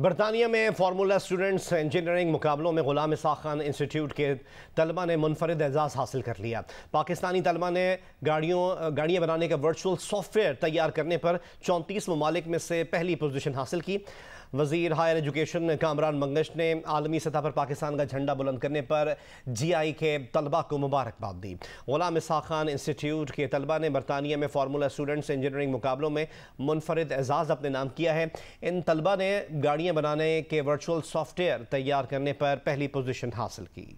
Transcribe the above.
बरतानिया में formula students engineering मुकाबलों में गुलाम इसाक खान इंस्टीट्यूट के तलबा ने मुनफरद एजाज़ हासिल कर लिया पाकिस्तानी तलबा ने गाड़ियों गाड़ियाँ बनाने का वर्चुअल सॉफ्टवेयर तैयार करने पर चौंतीस ममालिक में से पहली पोजीशन हासिल की वजीर हायर एजुकेशन कामरान मंगश ने आलमी सतह पर पाकिस्तान का झंडा बुलंद करने पर जी आई के तलबा को मुबारकबाद दी गुलाम इसा खान इंस्टीट्यूट के तलबा ने बरतानिया में फार्मूला स्टूडेंट्स इंजीनियरिंग मुकाबलों में मुनफरद एजाज़ अपने नाम किया है इन तलबा ने गाड़ियाँ बनाने के वर्चुअल सॉफ्टवेयर तैयार करने पर पहली पोजिशन हासिल की